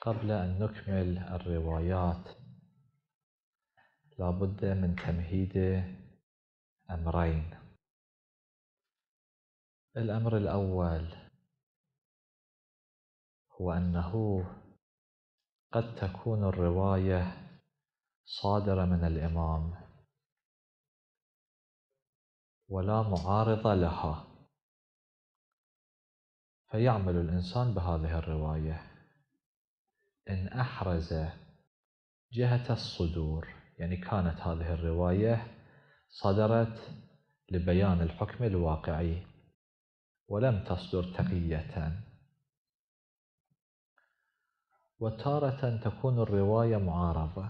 قبل أن نكمل الروايات لابد من تمهيد أمرين الأمر الأول هو أنه قد تكون الرواية صادرة من الإمام ولا معارضة لها فيعمل الإنسان بهذه الرواية إن أحرز جهة الصدور يعني كانت هذه الرواية صدرت لبيان الحكم الواقعي ولم تصدر تقية وتارة تكون الرواية معارضة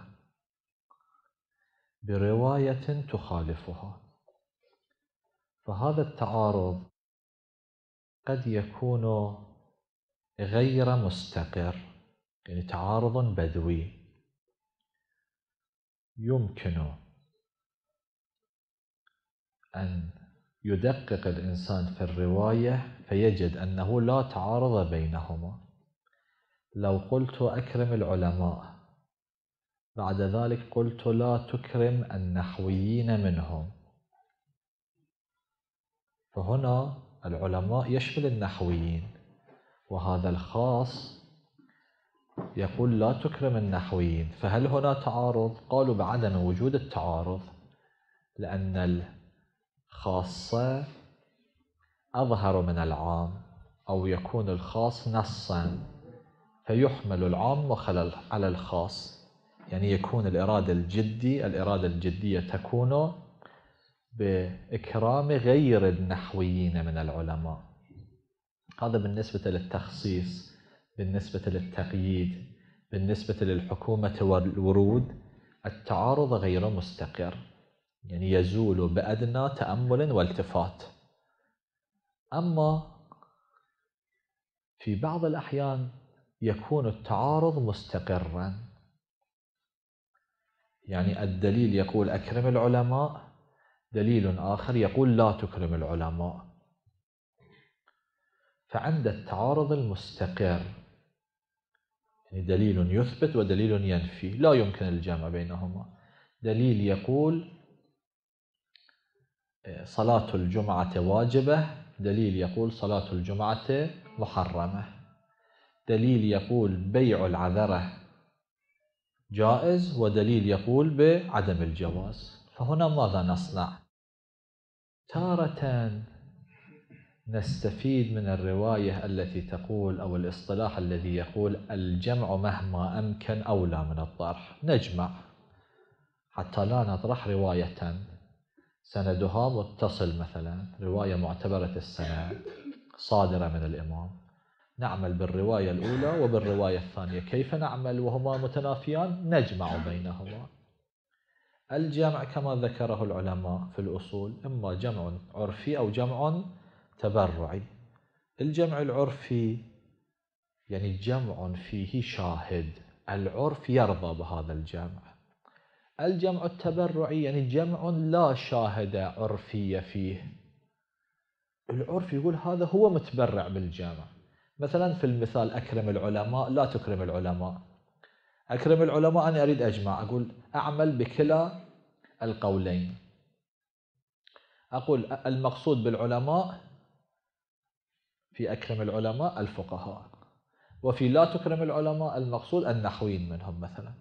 برواية تخالفها فهذا التعارض قد يكون غير مستقر يعني تعارض بذوي يمكن أن يدقق الإنسان في الرواية فيجد أنه لا تعارض بينهما لو قلت أكرم العلماء بعد ذلك قلت لا تكرم النحويين منهم فهنا العلماء يشمل النحويين وهذا الخاص يقول لا تكرم النحويين فهل هنا تعارض؟ قالوا بعدم وجود التعارض لأن الخاصة أظهر من العام أو يكون الخاص نصا فيحمل العام على الخاص يعني يكون الإرادة الجدي الإرادة الجدية تكون بإكرام غير النحويين من العلماء هذا بالنسبة للتخصيص بالنسبة للتقييد بالنسبة للحكومة والورود التعارض غير مستقر يعني يزول بأدنى تأمل والتفات أما في بعض الأحيان يكون التعارض مستقرا يعني الدليل يقول أكرم العلماء دليل آخر يقول لا تكرم العلماء فعند التعارض المستقر يعني دليل يثبت ودليل ينفي لا يمكن الجمع بينهما دليل يقول آه، صلاة الجمعة واجبة دليل يقول صلاة الجمعة محرمة دليل يقول بيع العذرة جائز ودليل يقول بعدم الجواز فهنا ماذا نصنع تارة نستفيد من الرواية التي تقول أو الاصطلاح الذي يقول الجمع مهما أمكن أولى من الطرح نجمع حتى لا نطرح رواية سندها متصل مثلا رواية معتبرة السند صادرة من الإمام نعمل بالرواية الأولى وبالرواية الثانية كيف نعمل وهما متنافيان نجمع بينهما الجمع كما ذكره العلماء في الأصول إما جمع عرفي أو جمع تبرعي الجمع العرفي يعني جمع فيه شاهد العرف يرضى بهذا الجمع الجمع التبرعي يعني جمع لا شاهد عرفي فيه العرف يقول هذا هو متبرع بالجمع مثلا في المثال أكرم العلماء لا تكرم العلماء أكرم العلماء أنا أريد أجمع أقول أعمل بكلا القولين أقول المقصود بالعلماء في أكرم العلماء الفقهاء وفي لا تكرم العلماء المقصود النحويين منهم مثلا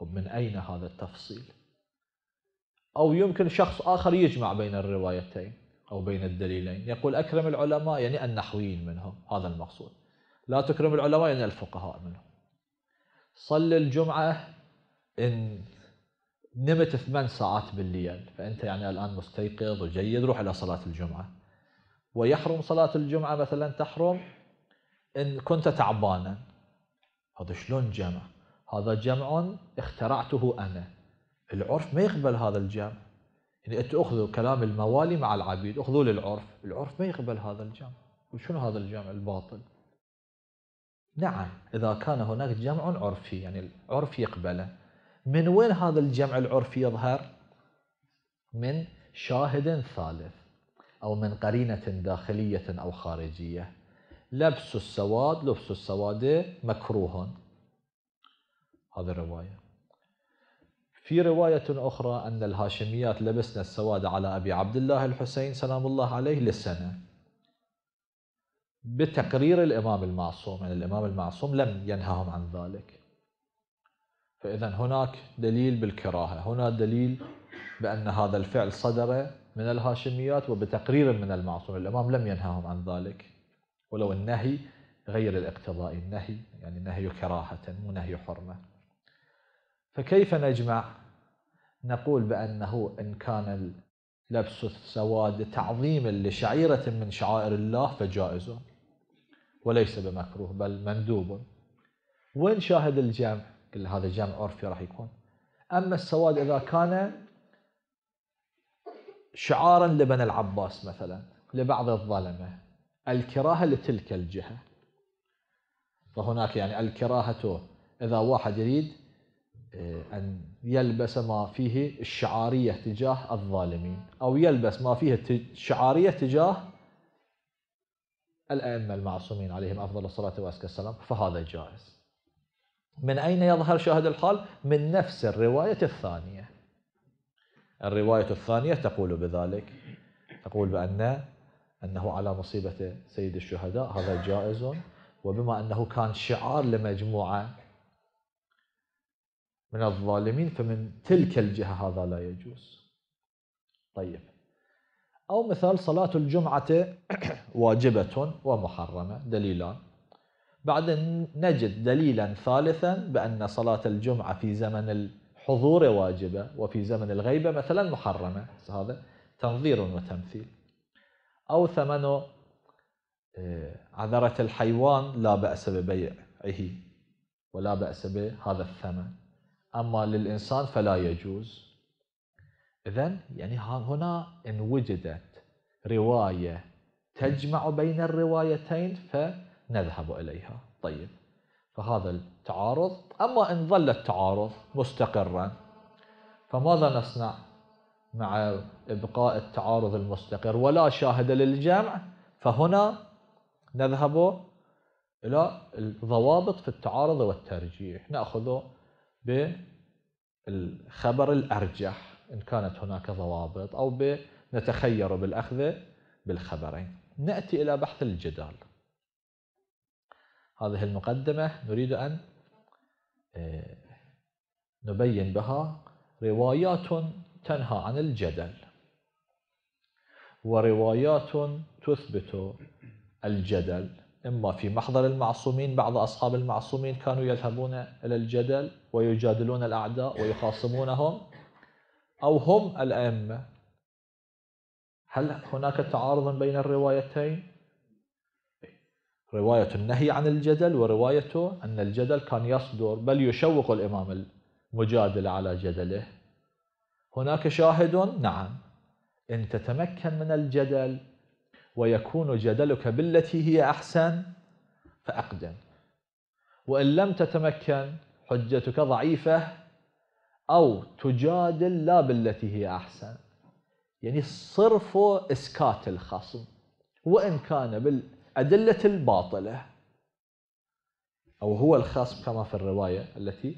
هم من أين هذا التفصيل أو يمكن شخص آخر يجمع بين الروايتين أو بين الدليلين يقول أكرم العلماء يعني النحويين منهم هذا المقصود لا تكرم العلماء يعني الفقهاء منهم صل الجمعة إن نمت ثمان ساعات بالليل فأنت يعني الآن مستيقظ وجيد روح إلى صلاة الجمعة ويحرم صلاة الجمعة مثلا تحرم إن كنت تعبانا هذا شلون جمع هذا جمع اخترعته أنا العرف ما يقبل هذا الجمع يعني أنت أخذوا كلام الموالي مع العبيد أخذوا للعرف العرف ما يقبل هذا الجمع وشنو هذا الجمع الباطل نعم إذا كان هناك جمع عرفي يعني العرف يقبله من وين هذا الجمع العرفي يظهر من شاهد ثالث أو من قرينة داخلية أو خارجية لبس السواد لبس السواد مكروه هذه الرواية في رواية أخرى أن الهاشميات لبسنا السواد على أبي عبد الله الحسين سلام الله عليه للسنة بتقرير الإمام المعصوم يعني الإمام المعصوم لم ينههم عن ذلك فإذا هناك دليل بالكراهة هنا دليل بأن هذا الفعل صدر من الهاشميات وبتقرير من المعصوم الإمام لم ينههم عن ذلك ولو النهي غير الاقتضاء النهي يعني نهي كراهة مو نهي حرمة فكيف نجمع نقول بأنه إن كان لبس السواد تعظيما لشعيرة من شعائر الله فجائز وليس بمكروه بل مندوب وين شاهد الجمع؟ قل هذا جمع عرفي راح يكون أما السواد إذا كان شعارا لبن العباس مثلا لبعض الظلمة الكراهة لتلك الجهة فهناك يعني الكراهة إذا واحد يريد آه، أن يلبس ما فيه الشعارية تجاه الظالمين أو يلبس ما فيه الشعارية تجاه الأئمة المعصومين عليهم أفضل الصلاة وأزكى السلام فهذا جائز من أين يظهر شاهد الحال؟ من نفس الرواية الثانية الرواية الثانية تقول بذلك تقول بأن أنه على مصيبة سيد الشهداء هذا جائز وبما أنه كان شعار لمجموعة من الظالمين فمن تلك الجهة هذا لا يجوز طيب أو مثال صلاة الجمعة واجبة ومحرمة دليلان بعد نجد دليلا ثالثا بأن صلاة الجمعة في زمن حضور واجبة وفي زمن الغيبة مثلا محرمة هذا تنظير وتمثيل أو ثمن آه، عذرة الحيوان لا بأس ببيعه ولا بأس بهذا الثمن أما للإنسان فلا يجوز إذا يعني هنا إن وجدت رواية تجمع بين الروايتين فنذهب إليها طيب فهذا التعارض أما إن ظل التعارض مستقرا فماذا نصنع مع إبقاء التعارض المستقر ولا شاهد للجمع فهنا نذهب إلى الضوابط في التعارض والترجيح نأخذ بالخبر الأرجح إن كانت هناك ضوابط أو نتخير بالأخذ بالخبرين نأتي إلى بحث الجدال هذه المقدمة نريد أن آه، نبين بها روايات تنهى عن الجدل وروايات تثبت الجدل إما في محضر المعصومين بعض أصحاب المعصومين كانوا يذهبون إلى الجدل ويجادلون الأعداء ويخاصمونهم أو هم الأئمة هل هناك تعارض بين الروايتين؟ رواية النهي عن الجدل وروايته أن الجدل كان يصدر بل يشوق الإمام المجادل على جدله هناك شاهد نعم إن تتمكن من الجدل ويكون جدلك بالتي هي أحسن فأقدم وإن لم تتمكن حجتك ضعيفة أو تجادل لا بالتي هي أحسن يعني صرف إسكات الخصم وإن كان بال أدلة الباطلة أو هو الخاصم كما في الرواية التي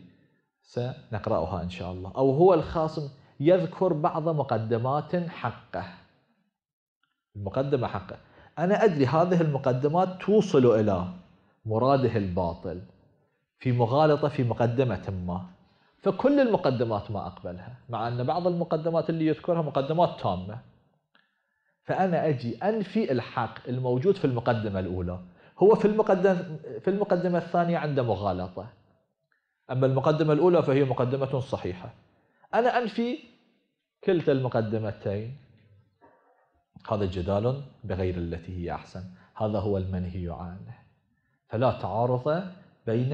سنقرأها إن شاء الله أو هو الخاصم يذكر بعض مقدمات حقه المقدمة حقه أنا أدري هذه المقدمات توصل إلى مراده الباطل في مغالطة في مقدمة ما فكل المقدمات ما أقبلها مع أن بعض المقدمات اللي يذكرها مقدمات تامة فأنا أجي أنفي الحق الموجود في المقدمة الأولى هو في المقدمة في المقدمة الثانية عنده مغالطة أما المقدمة الأولى فهي مقدمة صحيحة أنا أنفي كلتا المقدمتين هذا جدال بغير التي هي أحسن هذا هو المنهي عنه فلا تعارض بين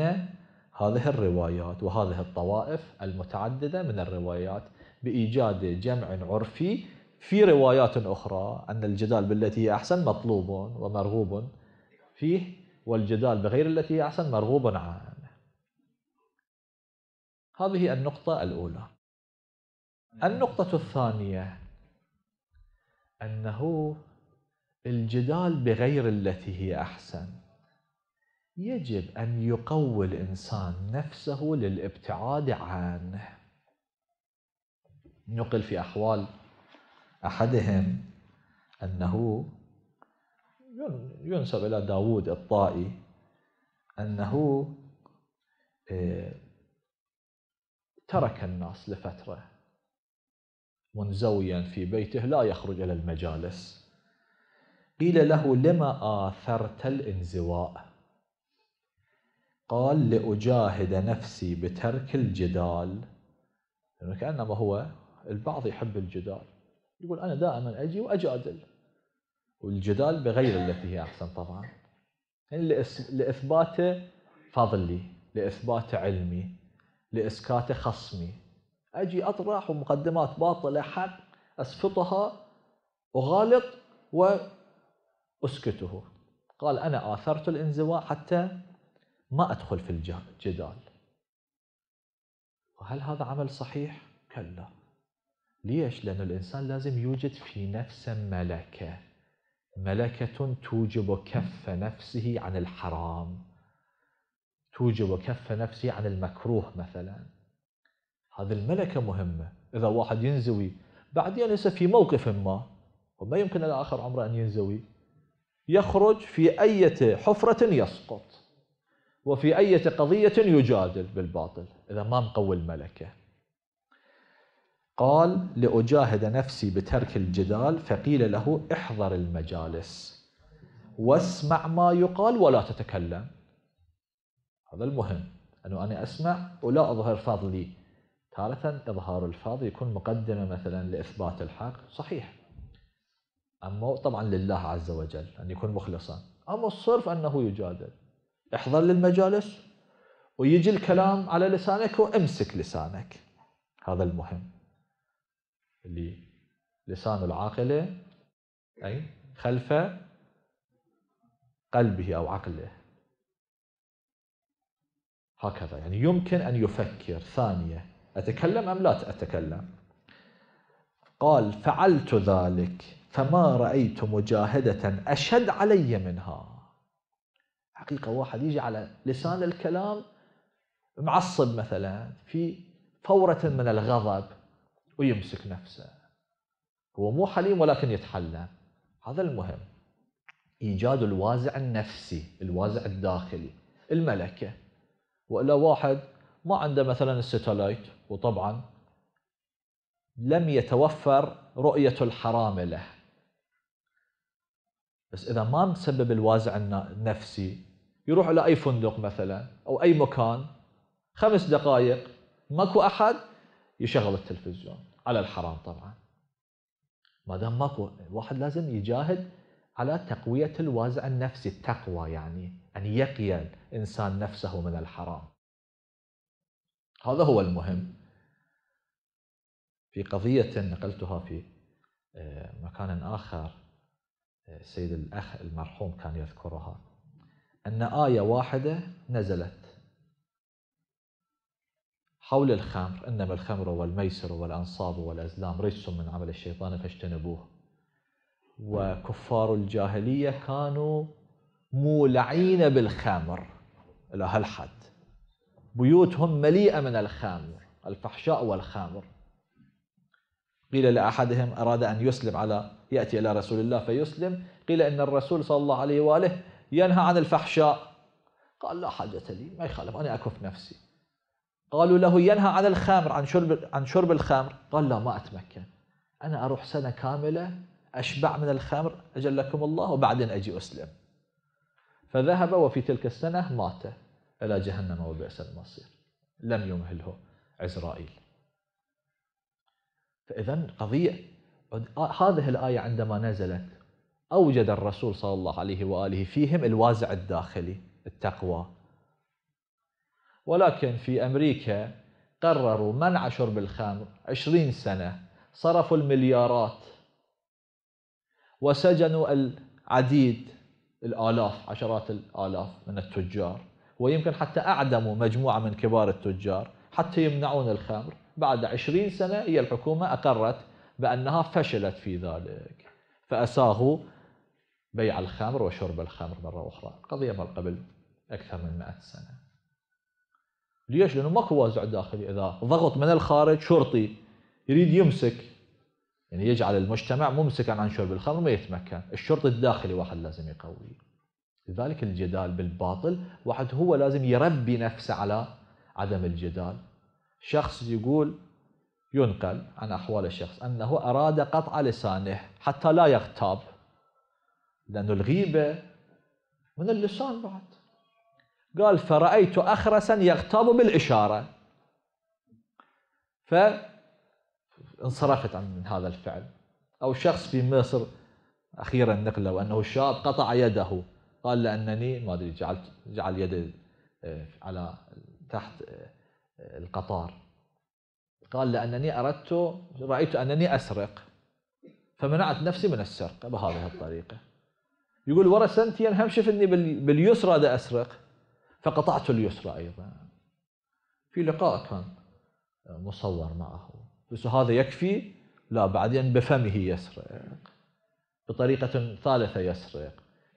هذه الروايات وهذه الطوائف المتعددة من الروايات بإيجاد جمع عرفي في روايات أخرى أن الجدال بالتي هي أحسن مطلوب ومرغوب فيه والجدال بغير التي هي أحسن مرغوب عنه هذه النقطة الأولى النقطة الثانية أنه الجدال بغير التي هي أحسن يجب أن يقوي الإنسان نفسه للابتعاد عنه نقل في أحوال أحدهم أنه ينسب إلى داوود الطائي أنه آه، ترك الناس لفترة منزويا في بيته لا يخرج إلى المجالس قيل له لما آثرت الانزواء قال لأجاهد نفسي بترك الجدال كأنما هو البعض يحب الجدال يقول انا دائما اجي واجادل والجدال بغير التي هي احسن طبعا يعني لاثبات فضلي لاثبات علمي لاسكات خصمي اجي اطرح مقدمات باطله حق اسفطها اغالط واسكته قال انا اثرت الانزواء حتى ما ادخل في الجدال وهل هذا عمل صحيح؟ كلا ليش؟ لأن الإنسان لازم يوجد في نفسه ملكة ملكة توجب كف نفسه عن الحرام توجب كف نفسه عن المكروه مثلا هذه الملكة مهمة إذا واحد ينزوي بعدين يعني ليس في موقف ما وما يمكن لآخر عمره أن ينزوي يخرج في أية حفرة يسقط وفي أية قضية يجادل بالباطل إذا ما مقوي الملكة قال لأجاهد نفسي بترك الجدال فقيل له احضر المجالس واسمع ما يقال ولا تتكلم هذا المهم أنه أنا أسمع ولا أظهر فضلي تارة إظهار الفضل يكون مقدمة مثلا لإثبات الحق صحيح أما طبعا لله عز وجل أن يكون مخلصا أما الصرف أنه يجادل احضر للمجالس ويجي الكلام على لسانك وامسك لسانك هذا المهم اللي لسان العاقلة أي خلف قلبه أو عقله هكذا يعني يمكن أن يفكر ثانية أتكلم أم لا أتكلم قال فعلت ذلك فما رأيت مجاهدة أشد علي منها حقيقة واحد يجي على لسان الكلام معصب مثلا في فورة من الغضب ويمسك نفسه هو مو حليم ولكن يتحلى هذا المهم إيجاد الوازع النفسي الوازع الداخلي الملكة وإلا واحد ما عنده مثلا الستلايت وطبعا لم يتوفر رؤية الحرام له بس إذا ما مسبب الوازع النفسي يروح إلى أي فندق مثلا أو أي مكان خمس دقائق ماكو أحد يشغل التلفزيون على الحرام طبعا ما دام ماكو الواحد لازم يجاهد على تقوية الوازع النفسي التقوى يعني أن يقي الإنسان نفسه من الحرام هذا هو المهم في قضية نقلتها في آه، مكان آخر السيد آه، الأخ المرحوم كان يذكرها أن آية واحدة نزلت حول الخمر إنما الخمر والميسر والأنصاب والأزلام رجس من عمل الشيطان فاجتنبوه وكفار الجاهلية كانوا مولعين بالخمر إلى هالحد بيوتهم مليئة من الخمر الفحشاء والخمر قيل لأحدهم أراد أن يسلم على يأتي إلى رسول الله فيسلم قيل إن الرسول صلى الله عليه وآله ينهى عن الفحشاء قال لا حاجة لي ما يخالف أنا أكف نفسي قالوا له ينهى عن الخمر عن شرب عن شرب الخمر قال لا ما اتمكن انا اروح سنه كامله اشبع من الخمر اجلكم الله وبعدين اجي اسلم فذهب وفي تلك السنه مات الى جهنم وبئس المصير لم يمهله عزرائيل فاذا قضيه هذه الايه عندما نزلت اوجد الرسول صلى الله عليه واله فيهم الوازع الداخلي التقوى ولكن في أمريكا قرروا منع شرب الخمر عشرين سنة صرفوا المليارات وسجنوا العديد الآلاف عشرات الآلاف من التجار ويمكن حتى أعدموا مجموعة من كبار التجار حتى يمنعون الخمر بعد عشرين سنة هي الحكومة أقرت بأنها فشلت في ذلك فأساغوا بيع الخمر وشرب الخمر مرة أخرى قضية ما قبل أكثر من مئة سنة ليش؟ لانه ماكو وازع داخلي اذا ضغط من الخارج شرطي يريد يمسك يعني يجعل المجتمع ممسكا عن شرب الخمر ما يتمكن، الشرطي الداخلي واحد لازم يقوي لذلك الجدال بالباطل واحد هو لازم يربي نفسه على عدم الجدال. شخص يقول ينقل عن أحوال الشخص أنه أراد قطع لسانه حتى لا يغتاب لانه الغيبة من اللسان بعد قال فرأيت أخرسا يغتاب بالإشارة فانصرفت عن هذا الفعل أو شخص في مصر أخيرا نقله وأنه الشاب قطع يده قال لأنني ما أدري جعلت جعل يدي آه، على تحت آه، القطار قال لأنني أردت رأيت أنني أسرق فمنعت نفسي من السرقة بهذه الطريقة يقول ورا سنتين يعني هم شفتني باليسرى أسرق فقطعت اليسرى أيضا في لقاء كان مصور معه بس هذا يكفي لا بعدين يعني بفمه يسرق بطريقة ثالثة يسرق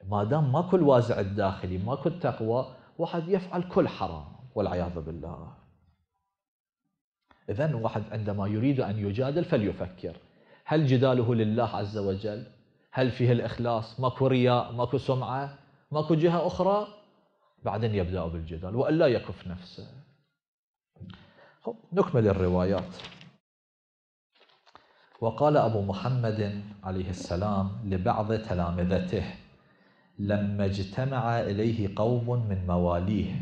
ما دام ماكو الوازع الداخلي ماكو التقوى واحد يفعل كل حرام والعياذ بالله إذا واحد عندما يريد أن يجادل فليفكر هل جداله لله عز وجل هل فيه الإخلاص ماكو رياء ماكو سمعة ماكو جهة أخرى بعدين يبدأ بالجدال وألا يكف نفسه نكمل الروايات وقال أبو محمد عليه السلام لبعض تلامذته لما اجتمع إليه قوم من مواليه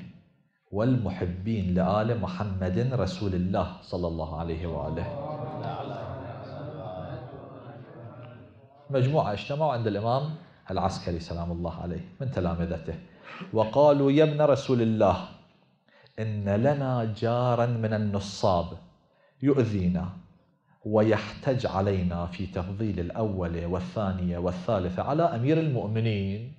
والمحبين لآل محمد رسول الله صلى الله عليه وآله مجموعة اجتمعوا عند الإمام العسكري سلام الله عليه من تلامذته وقالوا يا ابن رسول الله إن لنا جارا من النصاب يؤذينا ويحتج علينا في تفضيل الأول والثانية والثالثة على أمير المؤمنين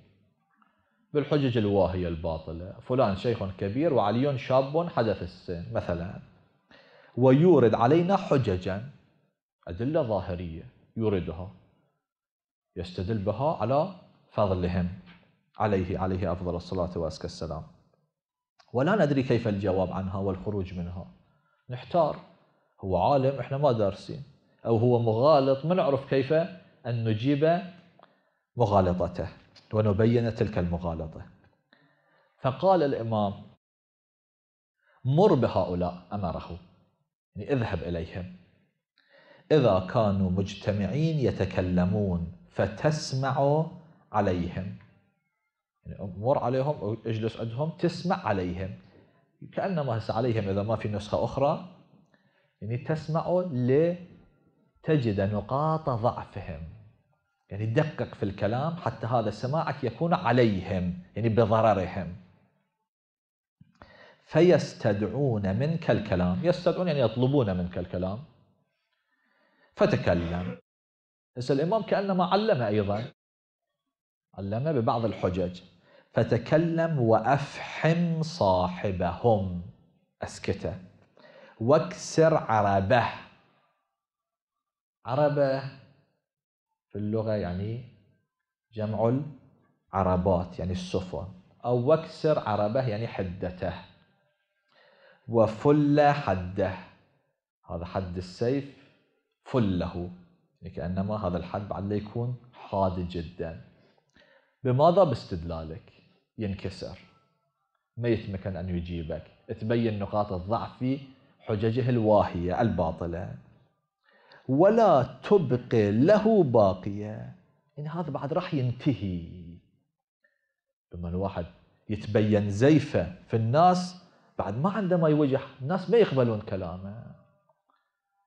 بالحجج الواهية الباطلة فلان شيخ كبير وعلي شاب حدث السن مثلا ويورد علينا حججا أدلة ظاهرية يوردها يستدل بها على فضلهم عليه عليه أفضل الصلاة وأزكى السلام ولا ندري كيف الجواب عنها والخروج منها نحتار هو عالم احنا ما دارسين أو هو مغالط ما نعرف كيف أن نجيب مغالطته ونبين تلك المغالطة فقال الإمام مر بهؤلاء أمره يعني اذهب إليهم إذا كانوا مجتمعين يتكلمون فتسمع عليهم يعني مر عليهم اجلس عندهم تسمع عليهم كانما هسه عليهم اذا ما في نسخه اخرى يعني تسمع لتجد نقاط ضعفهم يعني دقق في الكلام حتى هذا سماعك يكون عليهم يعني بضررهم فيستدعون منك الكلام يستدعون يعني يطلبون منك الكلام فتكلم هسه الامام كانما علم ايضا علم ببعض الحجج فتكلم وأفحم صاحبهم أسكته واكسر عربه عربه في اللغة يعني جمع العربات يعني السفن أو واكسر عربه يعني حدته وفل حده هذا حد السيف فله يعني كأنما هذا الحد بعد يكون حاد جدا بماذا باستدلالك ينكسر ما يتمكن أن يجيبك تبين نقاط الضعف في حججه الواهية الباطلة ولا تبقي له باقية إن هذا بعد راح ينتهي لما الواحد يتبين زيفة في الناس بعد ما عنده ما يوجه الناس ما يقبلون كلامه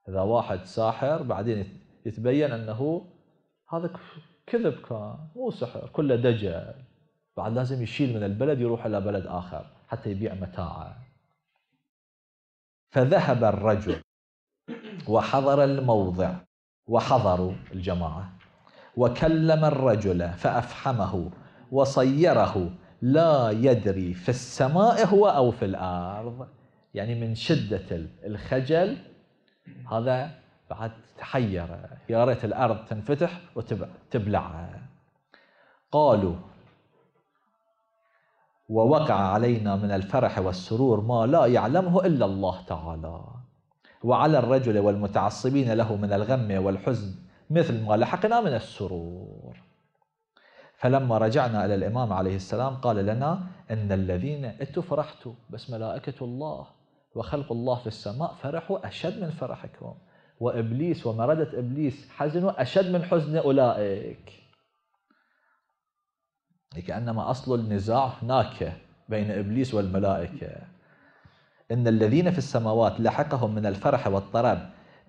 إذا واحد ساحر بعدين يتبين أنه هذا كذب كان مو سحر كله دجل بعد لازم يشيل من البلد يروح إلى بلد آخر حتى يبيع متاعه فذهب الرجل وحضر الموضع وحضروا الجماعة وكلم الرجل فأفحمه وصيره لا يدري في السماء هو أو في الأرض يعني من شدة الخجل هذا بعد تحير يا ريت الأرض تنفتح وتبلعها قالوا ووقع علينا من الفرح والسرور ما لا يعلمه الا الله تعالى وعلى الرجل والمتعصبين له من الغم والحزن مثل ما لحقنا من السرور فلما رجعنا الى الامام عليه السلام قال لنا ان الذين اتوا فرحتوا بس ملائكه الله وخلق الله في السماء فرحوا اشد من فرحكم وابليس ومرده ابليس حزنوا اشد من حزن اولئك كأنما أصل النزاع هناك بين إبليس والملائكة إن الذين في السماوات لحقهم من الفرح والطرب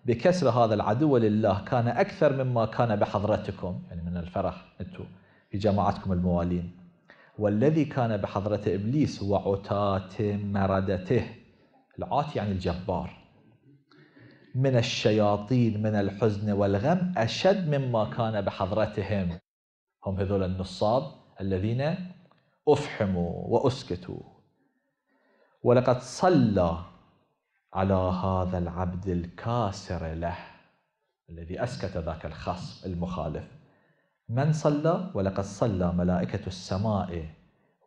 بكسر هذا العدو لله كان أكثر مما كان بحضرتكم يعني من الفرح أنتم في جماعتكم الموالين والذي كان بحضرة إبليس وعتات مردته العات يعني الجبار من الشياطين من الحزن والغم أشد مما كان بحضرتهم هم هذول النصاب الذين أفحموا وأسكتوا ولقد صلى على هذا العبد الكاسر له الذي أسكت ذاك الخصم المخالف من صلى ولقد صلى ملائكة السماء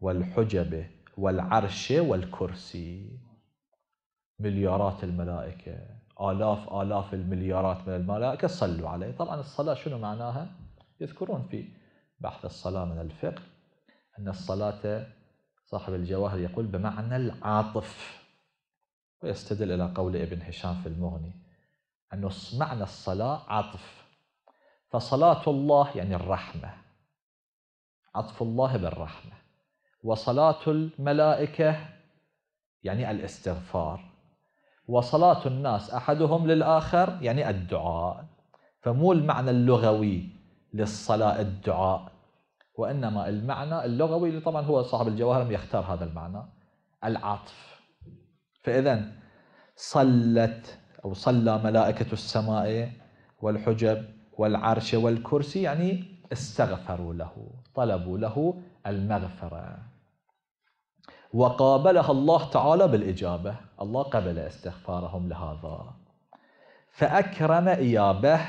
والحجب والعرش والكرسي مليارات الملائكة آلاف آلاف المليارات من الملائكة صلوا عليه طبعا الصلاة شنو معناها يذكرون في بحث الصلاة من الفقه أن الصلاة صاحب الجواهر يقول بمعنى العاطف ويستدل إلى قول ابن هشام في المغني أن معنى الصلاة عطف فصلاة الله يعني الرحمة عطف الله بالرحمة وصلاة الملائكة يعني الاستغفار وصلاة الناس أحدهم للآخر يعني الدعاء فمو المعنى اللغوي للصلاة الدعاء وإنما المعنى اللغوي اللي طبعا هو صاحب الجواهر يختار هذا المعنى العطف فإذا صلت أو صلى ملائكة السماء والحجب والعرش والكرسي يعني استغفروا له طلبوا له المغفرة وقابلها الله تعالى بالإجابة الله قبل استغفارهم لهذا فأكرم إيابه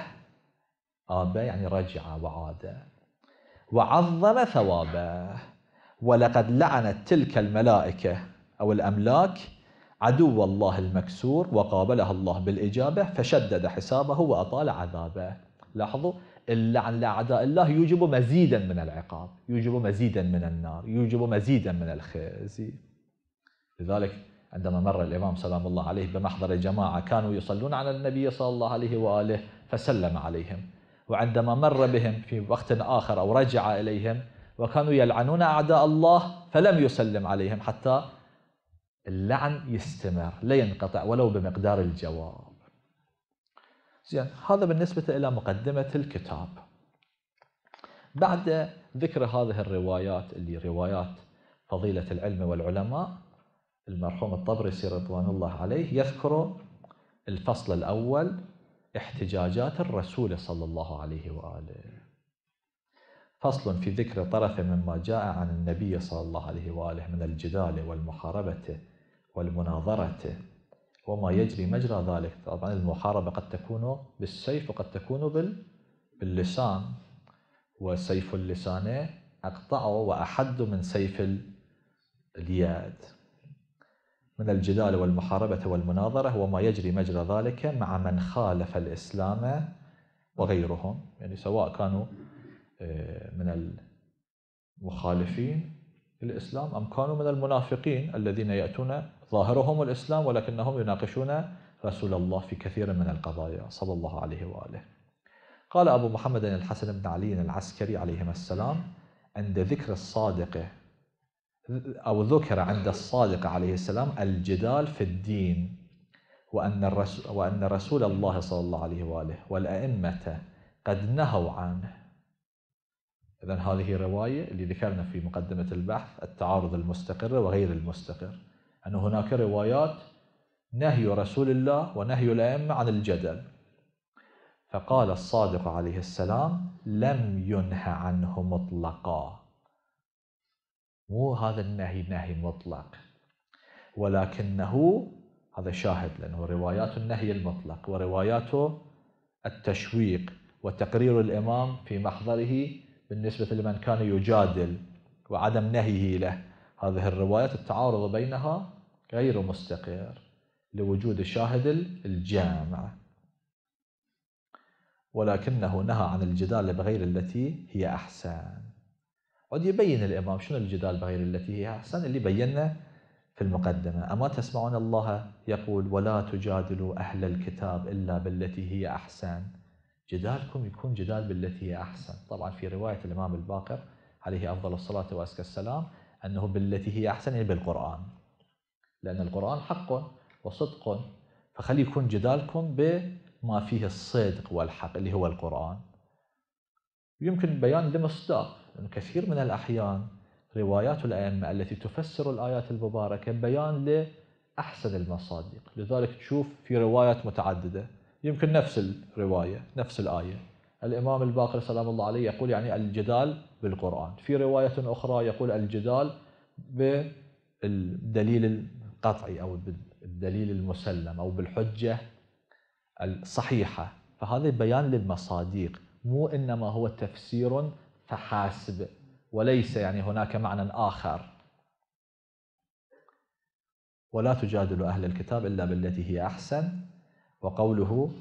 آبه يعني رجع وعاد وعظم ثوابه ولقد لعنت تلك الملائكة أو الأملاك عدو الله المكسور وقابلها الله بالإجابة فشدد حسابه وأطال عذابه لاحظوا اللعن لأعداء الله يوجب مزيدا من العقاب يوجب مزيدا من النار يوجب مزيدا من الخزي لذلك عندما مر الإمام سلام الله عليه بمحضر جماعة كانوا يصلون على النبي صلى الله عليه وآله فسلم عليهم وعندما مر بهم في وقت آخر أو رجع إليهم وكانوا يلعنون أعداء الله فلم يسلم عليهم حتى اللعن يستمر لا ينقطع ولو بمقدار الجواب زين هذا بالنسبة إلى مقدمة الكتاب بعد ذكر هذه الروايات اللي روايات فضيلة العلم والعلماء المرحوم الطبرسي رضوان الله عليه يذكر الفصل الأول احتجاجات الرسول صلى الله عليه وآله فصل في ذكر طرف مما جاء عن النبي صلى الله عليه وآله من الجدال والمحاربة والمناظرة وما يجري مجرى ذلك طبعا المحاربة قد تكون بالسيف وقد تكون بال... باللسان وسيف اللسان أقطع وأحد من سيف اليد من الجدال والمحاربة والمناظرة وما يجري مجرى ذلك مع من خالف الإسلام وغيرهم يعني سواء كانوا آه، من المخالفين الإسلام أم كانوا من المنافقين الذين يأتون ظاهرهم الإسلام ولكنهم يناقشون رسول الله في كثير من القضايا صلى الله عليه وآله قال أبو محمد الحسن بن علي العسكري عليهما السلام عند ذكر الصادق أو ذكر عند الصادق عليه السلام الجدال في الدين وأن, الرسول وأن رسول الله صلى الله عليه وآله والأئمة قد نهوا عنه إذا هذه الرواية اللي ذكرنا في مقدمة البحث التعارض المستقر وغير المستقر أن هناك روايات نهي رسول الله ونهي الأئمة عن الجدل فقال الصادق عليه السلام لم ينه عنه مطلقا مو هذا النهي نهي مطلق ولكنه هذا شاهد لأنه روايات النهي المطلق وروايات التشويق وتقرير الإمام في محضره بالنسبة لمن كان يجادل وعدم نهيه له هذه الروايات التعارض بينها غير مستقر لوجود شاهد الجامع ولكنه نهى عن الجدال بغير التي هي أحسن قد يبين الإمام شنو الجدال بغير التي هي أحسن اللي بينا في المقدمة أما تسمعون الله يقول ولا تجادلوا أهل الكتاب إلا بالتي هي أحسن جدالكم يكون جدال بالتي هي أحسن طبعا في رواية الإمام الباقر عليه أفضل الصلاة وأزكى السلام أنه بالتي هي أحسن يعني بالقرآن لأن القرآن حق وصدق فخلي يكون جدالكم بما فيه الصدق والحق اللي هو القرآن يمكن بيان لمصداق أن كثير من الأحيان روايات الأئمة التي تفسر الآيات المباركة بيان لأحسن المصادق لذلك تشوف في روايات متعددة يمكن نفس الرواية نفس الآية الإمام الباقر سلام الله عليه يقول يعني الجدال بالقرآن في رواية أخرى يقول الجدال بالدليل القطعي أو بالدليل المسلم أو بالحجة الصحيحة فهذا بيان للمصادق مو إنما هو تفسير فحاسب وليس يعني هناك معنى آخر ولا تجادل أهل الكتاب إلا بالتي هي أحسن وقوله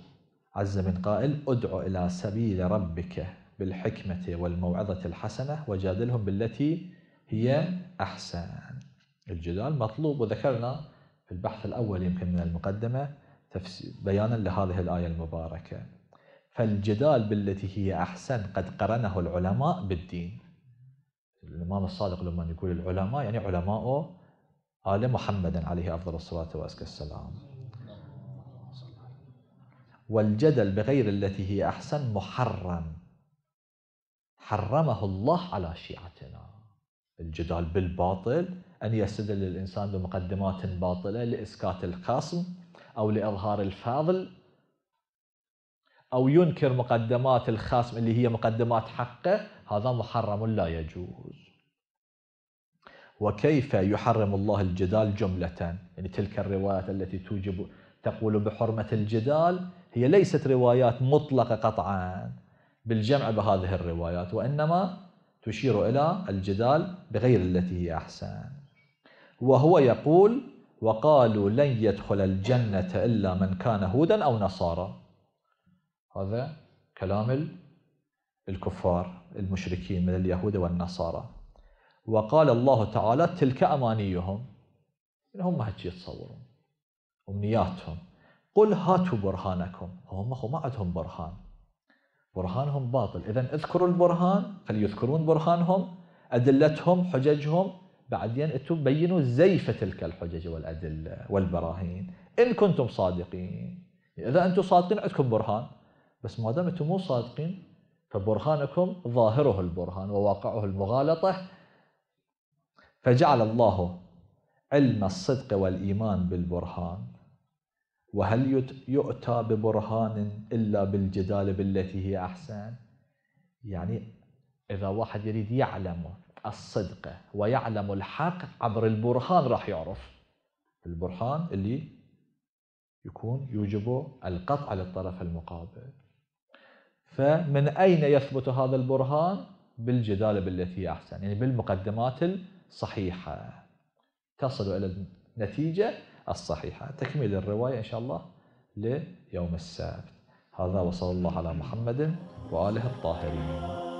عز من قائل ادع إلى سبيل ربك بالحكمة والموعظة الحسنة وجادلهم بالتي هي أحسن الجدال مطلوب وذكرنا في البحث الأول يمكن من المقدمة بيانا لهذه الآية المباركة فالجدال بالتي هي أحسن قد قرنه العلماء بالدين الإمام الصادق لما يقول العلماء يعني علماء آل محمد عليه أفضل الصلاة وأزكى السلام والجدل بغير التي هي أحسن محرم حرمه الله على شيعتنا الجدال بالباطل أن يستدل الإنسان بمقدمات باطلة لإسكات الخصم أو لإظهار الفاضل أو ينكر مقدمات الخصم اللي هي مقدمات حقه هذا محرم لا يجوز وكيف يحرم الله الجدال جملة يعني تلك الروايات التي توجب تقول بحرمة الجدال هي ليست روايات مطلقة قطعا بالجمع بهذه الروايات وإنما تشير إلى الجدال بغير التي هي أحسن وهو يقول وقالوا لن يدخل الجنة إلا من كان هودا أو نصارى هذا كلام الكفار المشركين من اليهود والنصارى وقال الله تعالى تلك أمانيهم هم هيك يتصورون أمنياتهم قل هاتوا برهانكم هم ما عندهم برهان برهانهم باطل إذا اذكروا البرهان فليذكرون برهانهم أدلتهم حججهم بعدين أنتم بينوا زيف تلك الحجج والأدلة والبراهين إن كنتم صادقين إذا أنتم صادقين عندكم برهان بس ما دام انتم مو صادقين فبرهانكم ظاهره البرهان وواقعه المغالطه فجعل الله علم الصدق والايمان بالبرهان وهل يؤتى ببرهان الا بالجدال بالتي هي احسن يعني اذا واحد يريد يعلم الصدق ويعلم الحق عبر البرهان راح يعرف البرهان اللي يكون يوجب القطع للطرف المقابل فمن أين يثبت هذا البرهان؟ بالجدال بالتي أحسن يعني بالمقدمات الصحيحة تصل إلى النتيجة الصحيحة تكمل الرواية إن شاء الله ليوم السبت هذا وصلى الله على محمد وآله الطاهرين